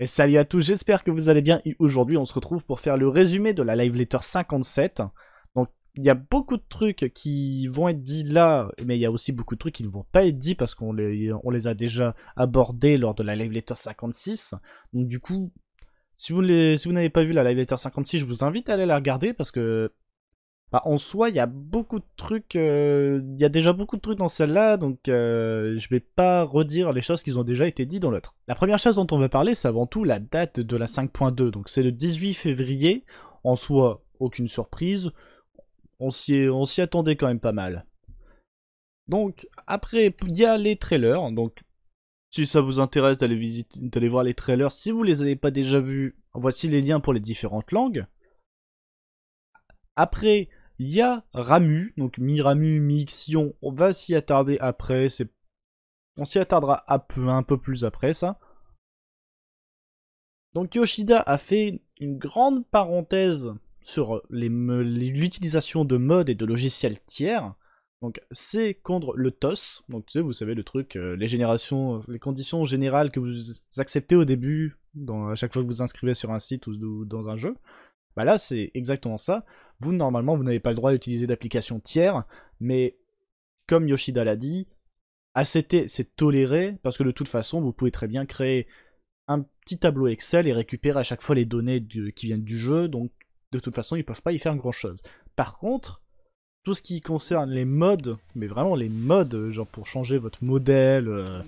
Et salut à tous, j'espère que vous allez bien. Aujourd'hui, on se retrouve pour faire le résumé de la Live Letter 57. Donc, il y a beaucoup de trucs qui vont être dits là, mais il y a aussi beaucoup de trucs qui ne vont pas être dits parce qu'on les, a déjà abordés lors de la Live Letter 56. Donc, du coup, si vous, n'avez pas vu la Live Letter 56, je vous invite à aller la regarder parce que bah, en soi, il y a beaucoup de trucs. Euh, il y a déjà beaucoup de trucs dans celle-là, donc euh, je vais pas redire les choses qui ont déjà été dites dans l'autre. La première chose dont on va parler, c'est avant tout la date de la 5.2. Donc c'est le 18 février. En soi, aucune surprise. On s'y attendait quand même pas mal. Donc après, il y a les trailers. Donc si ça vous intéresse d'aller d'aller voir les trailers, si vous les avez pas déjà vus, voici les liens pour les différentes langues. Après, il y a Ramu, donc mi-Ramu, mi-Xion, on va s'y attarder après, On s'y attardera un peu, un peu plus après ça. Donc Yoshida a fait une grande parenthèse sur l'utilisation de modes et de logiciels tiers. Donc c'est contre le TOS, donc vous savez le truc, euh, les générations, euh, les conditions générales que vous acceptez au début, à chaque fois que vous inscrivez sur un site ou, ou dans un jeu. Bah là c'est exactement ça. Vous, normalement, vous n'avez pas le droit d'utiliser d'applications tiers, mais comme Yoshida l'a dit, ACT, c'est toléré, parce que de toute façon, vous pouvez très bien créer un petit tableau Excel et récupérer à chaque fois les données qui viennent du jeu, donc de toute façon, ils ne peuvent pas y faire grand-chose. Par contre, tout ce qui concerne les modes, mais vraiment les modes, genre pour changer votre modèle, euh,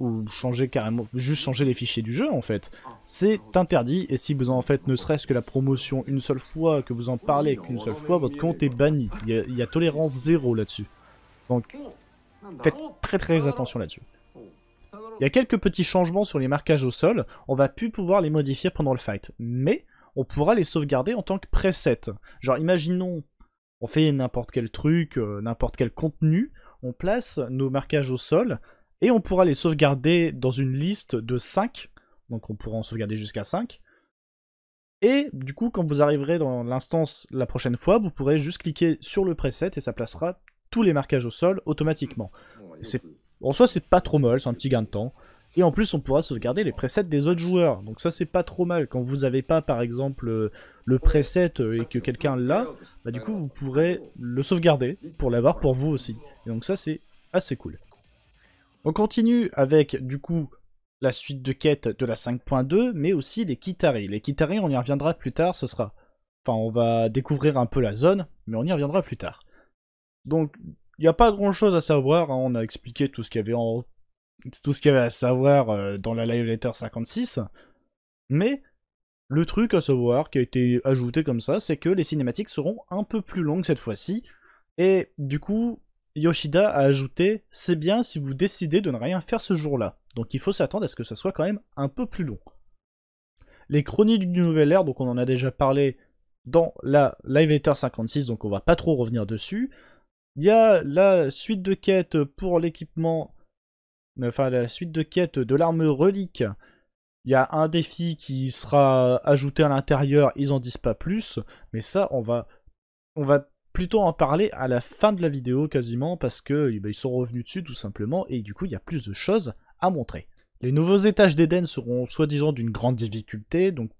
ou changer carrément, juste changer les fichiers du jeu en fait. C'est interdit et si vous en faites ne serait-ce que la promotion une seule fois, que vous en parlez qu'une seule fois, votre compte est banni. Il y a, tolérance zéro là-dessus. Donc faites très très attention là-dessus. Il y a quelques petits changements sur les marquages au sol, on va plus pouvoir les modifier pendant le fight, mais on pourra les sauvegarder en tant que preset. Genre imaginons, on fait n'importe quel truc, euh, n'importe quel contenu, on place nos marquages au sol, et on pourra les sauvegarder dans une liste de 5, donc on pourra en sauvegarder jusqu'à 5. Et du coup, quand vous arriverez dans l'instance la prochaine fois, vous pourrez juste cliquer sur le preset et ça placera tous les marquages au sol automatiquement. En soi, c'est pas trop mal, c'est un petit gain de temps. Et en plus, on pourra sauvegarder les presets des autres joueurs. Donc ça, c'est pas trop mal. Quand vous n'avez pas, par exemple, euh, le preset euh, et que quelqu'un l'a, bah du coup, vous pourrez le sauvegarder pour l'avoir pour vous aussi. Et donc ça, c'est assez cool. On continue avec, du coup, la suite de quêtes de la 5.2, mais aussi les Kitaris. Les Kitaris, on y reviendra plus tard, ce sera... Enfin, on va découvrir un peu la zone, mais on y reviendra plus tard. Donc, il n'y a pas grand-chose à savoir, hein. on a expliqué tout ce qu'il y avait en... tout ce qu'il avait à savoir euh, dans la Live Letter 56, mais le truc à savoir qui a été ajouté comme ça, c'est que les cinématiques seront un peu plus longues cette fois-ci, et du coup, Yoshida a ajouté C'est bien si vous décidez de ne rien faire ce jour-là. Donc il faut s'attendre à ce que ce soit quand même un peu plus long. Les chroniques du nouvel air, donc on en a déjà parlé dans la Live Letter 56, donc on va pas trop revenir dessus. Il y a la suite de quête pour l'équipement, enfin la suite de quête de l'arme relique. Il y a un défi qui sera ajouté à l'intérieur, ils en disent pas plus, mais ça on va, on va plutôt en parler à la fin de la vidéo quasiment parce que eh ben, ils sont revenus dessus tout simplement et du coup il y a plus de choses à montrer. Les nouveaux étages d'Eden seront soi-disant d'une grande difficulté, donc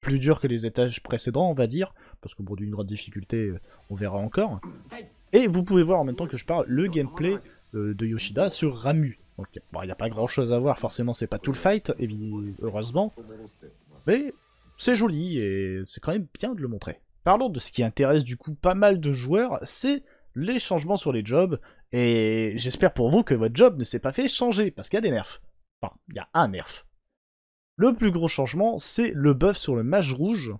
plus dur que les étages précédents on va dire, parce qu'au bout d'une grande difficulté euh, on verra encore. Et vous pouvez voir en même temps que je parle le gameplay euh, de Yoshida sur Ramu. bon il n'y a pas grand chose à voir, forcément c'est pas tout le fight, heureusement, mais c'est joli et c'est quand même bien de le montrer. Parlons de ce qui intéresse du coup pas mal de joueurs, c'est les changements sur les jobs, et j'espère pour vous que votre job ne s'est pas fait changer, parce qu'il y a des nerfs. Enfin, il y a un nerf. Le plus gros changement, c'est le buff sur le mage rouge.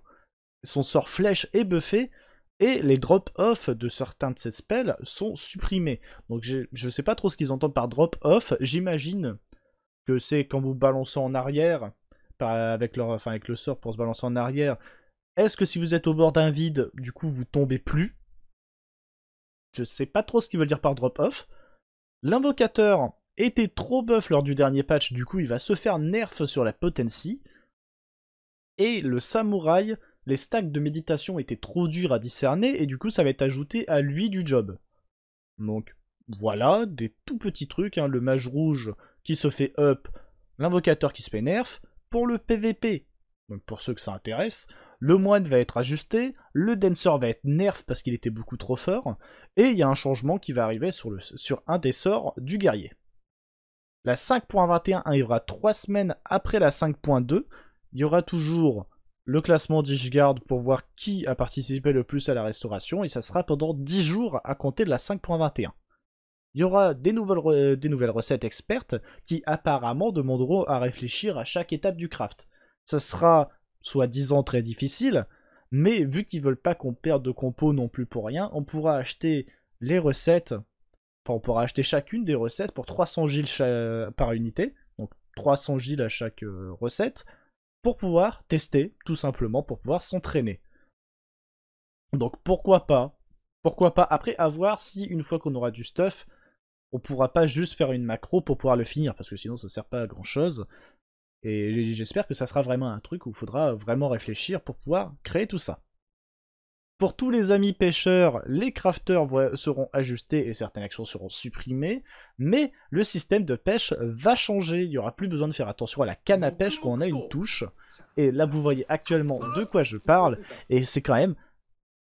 Son sort flèche est buffé, et les drop-off de certains de ses spells sont supprimés. Donc je ne sais pas trop ce qu'ils entendent par drop-off, j'imagine que c'est quand vous balancez en arrière, avec, enfin avec le sort pour se balancer en arrière, est-ce que si vous êtes au bord d'un vide, du coup, vous tombez plus Je sais pas trop ce qu'ils veut dire par drop-off. L'invocateur était trop buff lors du dernier patch, du coup, il va se faire nerf sur la potency. Et le samouraï, les stacks de méditation étaient trop durs à discerner, et du coup, ça va être ajouté à lui du job. Donc, voilà, des tout petits trucs. Hein, le mage rouge qui se fait up, l'invocateur qui se fait nerf. Pour le PVP, donc pour ceux que ça intéresse, le moine va être ajusté, le dancer va être nerf parce qu'il était beaucoup trop fort, et il y a un changement qui va arriver sur, un des sorts du guerrier. La 5.21 arrivera 3 semaines après la 5.2. Il y aura toujours le classement d'Ishgard pour voir qui a participé le plus à la restauration, et ça sera pendant 10 jours à compter de la 5.21. Il y aura des nouvelles, des nouvelles recettes expertes qui apparemment demanderont à réfléchir à chaque étape du craft. Ça sera soi-disant très difficile, mais vu qu'ils veulent pas qu'on perde de compos non plus pour rien, on pourra acheter les recettes, enfin on pourra acheter chacune des recettes pour 300 giles par unité, donc 300 giles à chaque euh, recette, pour pouvoir tester, tout simplement, pour pouvoir s'entraîner. Donc pourquoi pas Pourquoi pas Après, à voir si une fois qu'on aura du stuff, on pourra pas juste faire une macro pour pouvoir le finir, parce que sinon ça sert pas à grand chose. Et j'espère que ça sera vraiment un truc où il faudra vraiment réfléchir pour pouvoir créer tout ça. Pour tous les amis pêcheurs, les crafters seront ajustés et certaines actions seront supprimées, mais le système de pêche va changer, il n'y aura plus besoin de faire attention à la canne à pêche quand on a une touche, et là vous voyez actuellement de quoi je parle, et c'est quand même...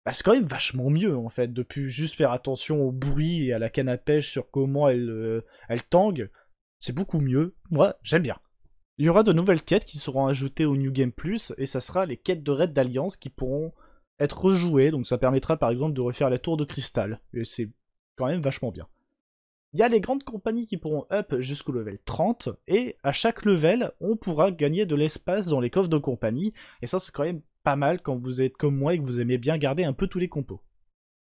Bah, vachement mieux en fait, de plus juste faire attention au bruit et à la canne à pêche sur comment elle, euh, elle tangue, c'est beaucoup mieux, moi j'aime bien. Il y aura de nouvelles quêtes qui seront ajoutées au New Game Plus, et ça sera les quêtes de raid d'Alliance qui pourront être rejouées, donc ça permettra par exemple de refaire la tour de cristal, et c'est quand même vachement bien. Il y a les grandes compagnies qui pourront up jusqu'au level 30, et à chaque level, on pourra gagner de l'espace dans les coffres de compagnie, et ça c'est quand même pas mal quand vous êtes comme moi et que vous aimez bien garder un peu tous les compos.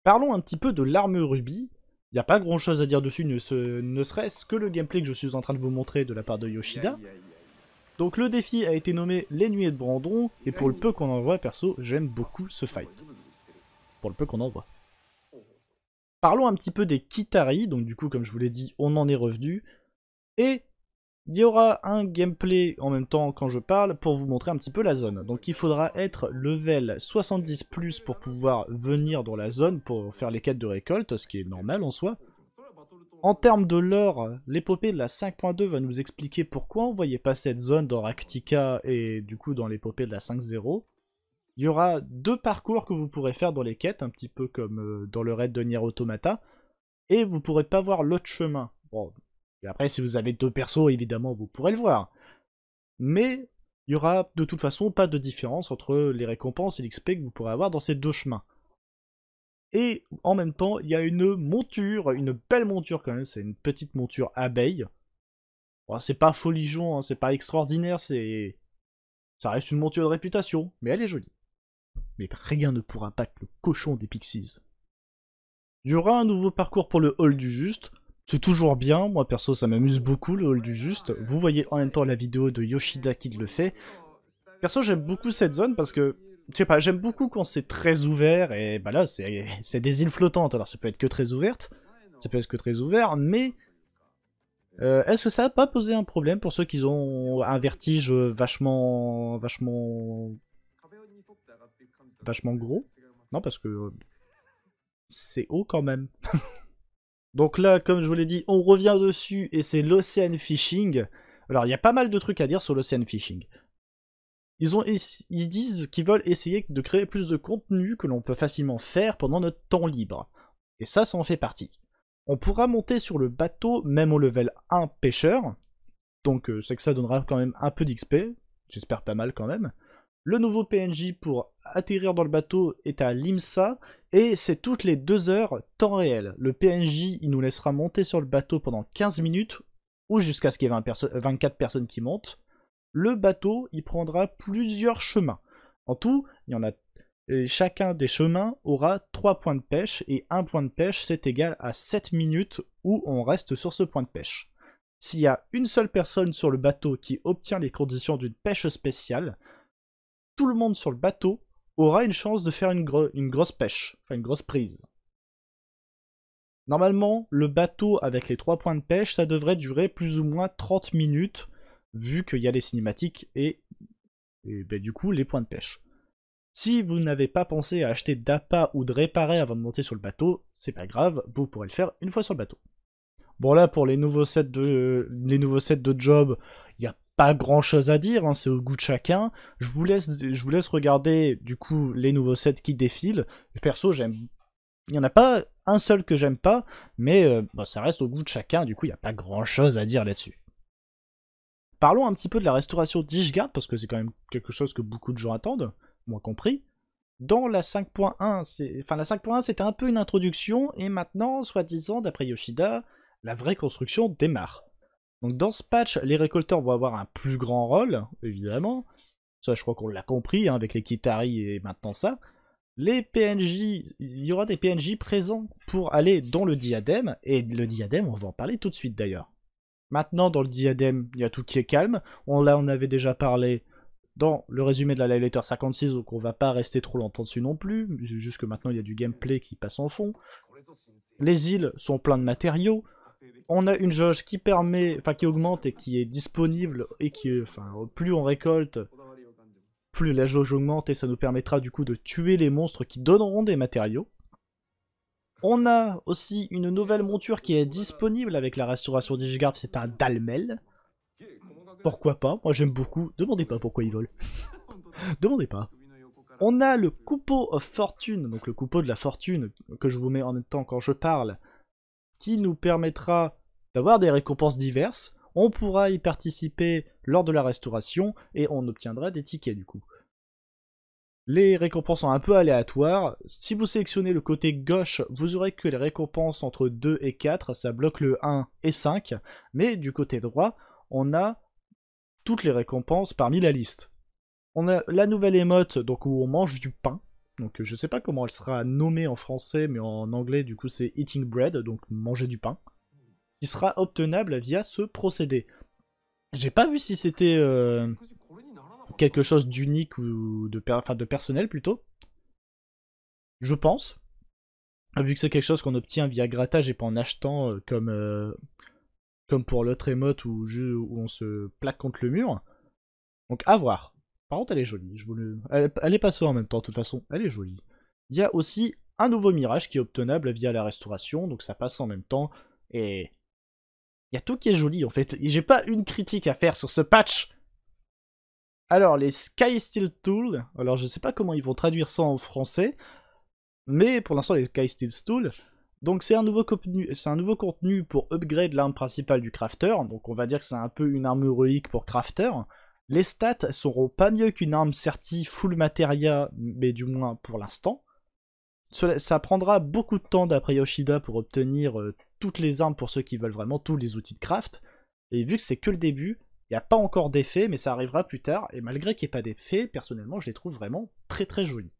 Parlons un petit peu de l'arme rubis, il n'y a pas grand chose à dire dessus, ne, serait-ce que le gameplay que je suis en train de vous montrer de la part de Yoshida. Donc le défi a été nommé Les nuits de Brandon, et pour le peu qu'on en voit, perso, j'aime beaucoup ce fight. Pour le peu qu'on en voit. Parlons un petit peu des Kitari, donc du coup, comme je vous l'ai dit, on en est revenu. Et il y aura un gameplay en même temps quand je parle pour vous montrer un petit peu la zone. Donc il faudra être level 70 plus pour pouvoir venir dans la zone pour faire les quêtes de récolte, ce qui est normal en soi. En termes de lore, l'épopée de la 5.2 va nous expliquer pourquoi on voyait pas cette zone dans Ractica et du coup dans l'épopée de la 5.0. Il y aura deux parcours que vous pourrez faire dans les quêtes, un petit peu comme euh, dans le raid de Nier Automata, et vous pourrez pas voir l'autre chemin. Bon, et après si vous avez deux persos, évidemment, vous pourrez le voir. Mais il y aura de toute façon pas de différence entre les récompenses et l'XP que vous pourrez avoir dans ces deux chemins. Et en même temps, il y a une monture, une belle monture quand même, c'est une petite monture abeille. Oh, c'est pas folichon, hein, c'est pas extraordinaire, c'est. Ça reste une monture de réputation, mais elle est jolie. Mais rien ne pourra battre le cochon des Pixies. Il y aura un nouveau parcours pour le Hall du Juste. C'est toujours bien, moi perso ça m'amuse beaucoup le Hall du Juste. Vous voyez en même temps la vidéo de Yoshida qui le fait. Perso j'aime beaucoup cette zone parce que je sais pas, j'aime beaucoup quand c'est très ouvert, et bah là, c'est des îles flottantes, alors ça peut être que très ouverte, ça peut être que très ouvert, mais euh, est-ce que ça n'a pas posé un problème pour ceux qui ont un vertige vachement... vachement... vachement gros Non, parce que c'est haut quand même. Donc là, comme je vous l'ai dit, on revient dessus, et c'est l'Ocean Fishing. Alors, il y a pas mal de trucs à dire sur l'Ocean Fishing. Ils, disent qu'ils veulent essayer de créer plus de contenu que l'on peut facilement faire pendant notre temps libre. Et ça, ça en fait partie. On pourra monter sur le bateau même au level 1 pêcheur, donc euh, c'est que ça donnera quand même un peu d'XP, j'espère pas mal quand même. Le nouveau PNJ pour atterrir dans le bateau est à l'IMSA et c'est toutes les 2 heures temps réel. Le PNJ il nous laissera monter sur le bateau pendant 15 minutes ou jusqu'à ce qu'il y ait 24 personnes qui montent le bateau y prendra plusieurs chemins. En tout, il y en a euh, chacun des chemins aura 3 points de pêche et un point de pêche c'est égal à 7 minutes où on reste sur ce point de pêche. S'il y a une seule personne sur le bateau qui obtient les conditions d'une pêche spéciale, tout le monde sur le bateau aura une chance de faire une, une grosse pêche, enfin une grosse prise. Normalement, le bateau avec les 3 points de pêche, ça devrait durer plus ou moins 30 minutes, vu qu'il y a les cinématiques et, ben, du coup les points de pêche. Si vous n'avez pas pensé à acheter d'appât ou de réparer avant de monter sur le bateau, c'est pas grave, vous pourrez le faire une fois sur le bateau. Bon là pour les nouveaux sets de les nouveaux sets de job, il n'y a pas grand chose à dire, hein, c'est au goût de chacun. Je vous laisse je vous laisse regarder du coup les nouveaux sets qui défilent. Perso j'aime il n'y en a pas un seul que j'aime pas, mais euh, bah, ça reste au goût de chacun, du coup il n'y a pas grand chose à dire là-dessus. Parlons un petit peu de la restauration d'Ishgard, parce que c'est quand même quelque chose que beaucoup de gens attendent, moi compris. Dans la 5.1, enfin la 5.1 c'était un peu une introduction, et maintenant, soi-disant, d'après Yoshida, la vraie construction démarre. Donc dans ce patch, les récolteurs vont avoir un plus grand rôle, évidemment. Ça, je crois qu'on l'a compris hein, avec les Kitari et maintenant ça. Les PNJ, il y aura des PNJ présents pour aller dans le diadème, et le diadème, on va en parler tout de suite d'ailleurs. Maintenant, dans le diadème, il y a tout qui est calme. On, là, on avait déjà parlé dans le résumé de la Live Letter 56, donc on va pas rester trop longtemps dessus non plus. Jusque maintenant, il y a du gameplay qui passe en fond. Les îles sont pleines de matériaux. On a une jauge qui permet, enfin qui augmente et qui est disponible et qui, enfin, plus on récolte, plus la jauge augmente et ça nous permettra du coup de tuer les monstres qui donneront des matériaux. On a aussi une nouvelle monture qui est disponible avec la restauration d'Ishgard, c'est un Dalmel. Pourquoi pas Moi j'aime beaucoup. Demandez pas pourquoi ils volent. Demandez pas. On a le coupeau of fortune, donc le coupeau de la fortune que je vous mets en même temps quand je parle, qui nous permettra d'avoir des récompenses diverses. On pourra y participer lors de la restauration et on obtiendra des tickets du coup. Les récompenses sont un peu aléatoires. Si vous sélectionnez le côté gauche, vous aurez que les récompenses entre 2 et 4, ça bloque le 1 et 5. Mais du côté droit, on a toutes les récompenses parmi la liste. On a la nouvelle émote, donc où on mange du pain. Donc je sais pas comment elle sera nommée en français, mais en anglais du coup c'est eating bread, donc manger du pain. Qui sera obtenable via ce procédé. J'ai pas vu si c'était euh, quelque chose d'unique ou de, personnel plutôt. Je pense. Vu que c'est quelque chose qu'on obtient via grattage et pas en achetant euh, comme, euh, comme pour l'autre émote ou où on se plaque contre le mur. Donc à voir. Par contre elle est jolie. Je elle, est pas en même temps de toute façon. Elle est jolie. Il y a aussi un nouveau mirage qui est obtenable via la restauration. Donc ça passe en même temps. Et il y a tout qui est joli en fait. J'ai pas une critique à faire sur ce patch. Alors, les Sky Steel tools alors je ne sais pas comment ils vont traduire ça en français, mais pour l'instant, les Sky Steel Tools, donc c'est un, nouveau contenu, un nouveau contenu pour upgrade l'arme principale du crafter, donc on va dire que c'est un peu une arme relique pour crafter. Les stats seront pas mieux qu'une arme certie full materia, mais du moins pour l'instant. Ça prendra beaucoup de temps d'après Yoshida pour obtenir euh, toutes les armes pour ceux qui veulent vraiment tous les outils de craft. Et vu que c'est que le début, il n'y a pas encore d'effet, mais ça arrivera plus tard, et malgré qu'il n'y ait pas d'effet, personnellement, je les trouve vraiment très très jolis.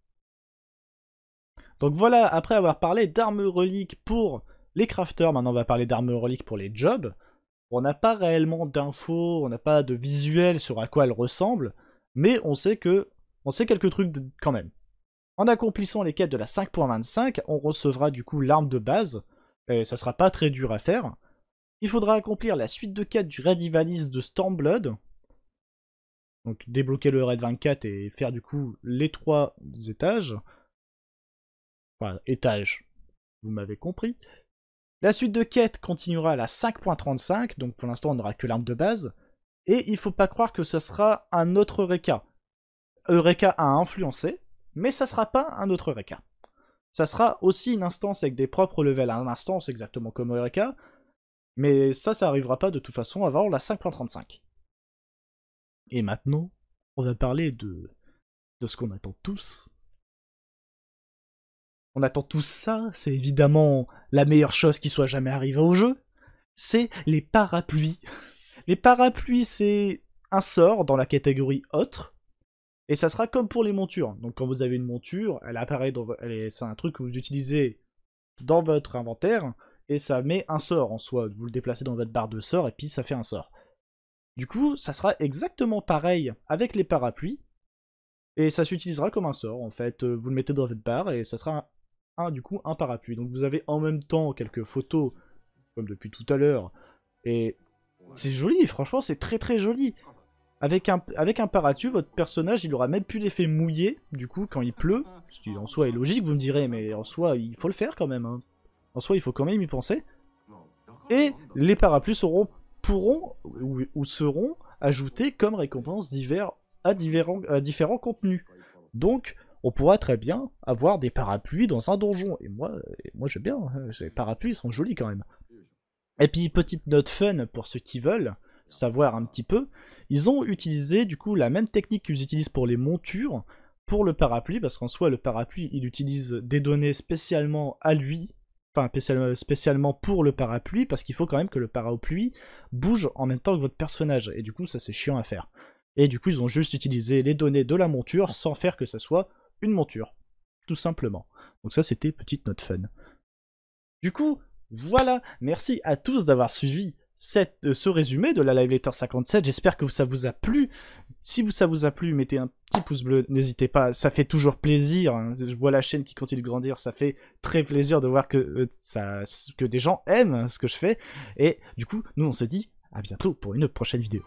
Donc voilà, après avoir parlé d'armes reliques pour les crafters, maintenant on va parler d'armes reliques pour les jobs. On n'a pas réellement d'infos, on n'a pas de visuel sur à quoi elles ressemblent, mais on sait que on sait quelques trucs quand même. En accomplissant les quêtes de la 5.25, on recevra du coup l'arme de base, et ça sera pas très dur à faire. Il faudra accomplir la suite de quêtes du Radivalis de Stormblood. Donc débloquer le Red 24 et faire du coup les trois étages. Enfin, étages, vous m'avez compris. La suite de quête continuera à la 5.35, donc pour l'instant on n'aura que l'arme de base. Et il faut pas croire que ce sera un autre Eureka. Eureka a influencé, mais ça sera pas un autre Eureka. Ça sera aussi une instance avec des propres levels à instance, exactement comme Eureka, mais ça, ça arrivera pas de toute façon avant la 5.35. Et maintenant, on va parler de, de ce qu'on attend tous. On attend tous ça, c'est évidemment la meilleure chose qui soit jamais arrivée au jeu. C'est les parapluies. Les parapluies, c'est un sort dans la catégorie autre. Et ça sera comme pour les montures. Donc quand vous avez une monture, elle apparaît dans... C'est un truc que vous utilisez dans votre inventaire et ça met un sort en soi. Vous le déplacez dans votre barre de sort et puis ça fait un sort. Du coup, ça sera exactement pareil avec les parapluies, et ça s'utilisera comme un sort en fait. Euh, vous le mettez dans votre barre et ça sera un, du coup un parapluie. Donc vous avez en même temps quelques photos, comme depuis tout à l'heure, et c'est joli, franchement c'est très très joli. Avec un, avec un votre personnage, il aura même plus d'effet mouillé, du coup, quand il pleut. Ce qui, en soi, est logique, vous me direz, mais en soi, il faut le faire quand même. Hein. En soi, il faut quand même y penser. Et les parapluies seront, pourront ou, seront ajoutés comme récompense divers, à, différents contenus. Donc, on pourra très bien avoir des parapluies dans un donjon. Et moi, moi j'aime bien, hein. les parapluies sont jolis quand même. Et puis, petite note fun pour ceux qui veulent savoir un petit peu, ils ont utilisé du coup la même technique qu'ils utilisent pour les montures pour le parapluie, parce qu'en soi, le parapluie, il utilise des données spécialement à lui, enfin spécialement pour le parapluie, parce qu'il faut quand même que le parapluie bouge en même temps que votre personnage, et du coup ça c'est chiant à faire. Et du coup ils ont juste utilisé les données de la monture sans faire que ça soit une monture, tout simplement. Donc ça c'était petite note fun. Du coup, voilà, merci à tous d'avoir suivi cette, euh, ce résumé de la Live Letter 57. J'espère que ça vous a plu, si ça vous a plu, mettez un petit pouce bleu, n'hésitez pas, ça fait toujours plaisir. Hein. Je vois la chaîne qui continue de grandir, ça fait très plaisir de voir que, euh, ça, que des gens aiment ce que je fais. Et du coup, nous on se dit à bientôt pour une prochaine vidéo.